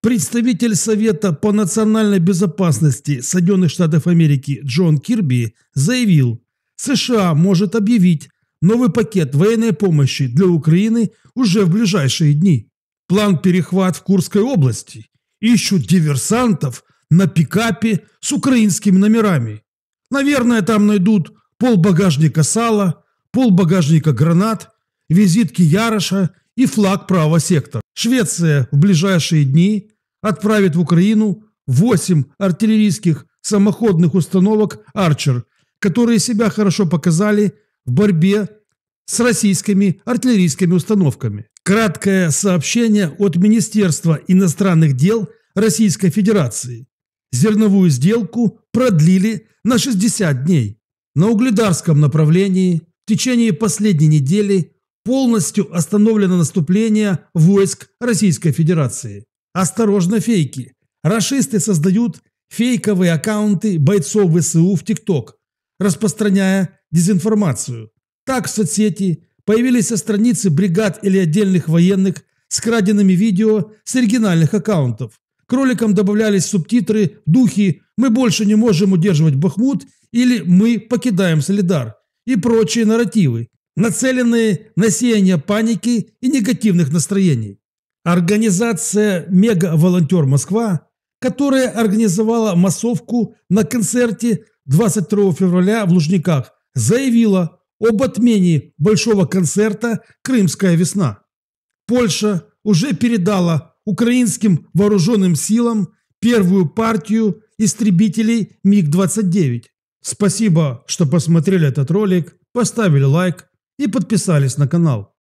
Представитель Совета по национальной безопасности Соединенных Штатов Америки Джон Кирби заявил, США может объявить новый пакет военной помощи для Украины уже в ближайшие дни. План перехват в Курской области. Ищут диверсантов на пикапе с украинскими номерами. Наверное, там найдут пол багажника сала, пол багажника гранат, визитки Яроша и флаг правого сектора. Швеция в ближайшие дни отправит в Украину 8 артиллерийских самоходных установок «Арчер», которые себя хорошо показали в борьбе с российскими артиллерийскими установками. Краткое сообщение от Министерства иностранных дел Российской Федерации. Зерновую сделку продлили на 60 дней. На угледарском направлении в течение последней недели полностью остановлено наступление войск Российской Федерации. Осторожно, фейки! Рашисты создают фейковые аккаунты бойцов ВСУ в ТикТок, распространяя дезинформацию. Так в соцсети появились страницы бригад или отдельных военных с краденными видео с оригинальных аккаунтов. К роликам добавлялись субтитры духи, «Мы больше не можем удерживать Бахмут» или «Мы покидаем Солидар» и прочие нарративы, нацеленные на сеяние паники и негативных настроений. Организация «Мега-волонтер Москва», которая организовала массовку на концерте 22 февраля в Лужниках, заявила об отмене большого концерта «Крымская весна». Польша уже передала украинским вооруженным силам первую партию истребителей МиГ-29. Спасибо, что посмотрели этот ролик, поставили лайк, и подписались на канал.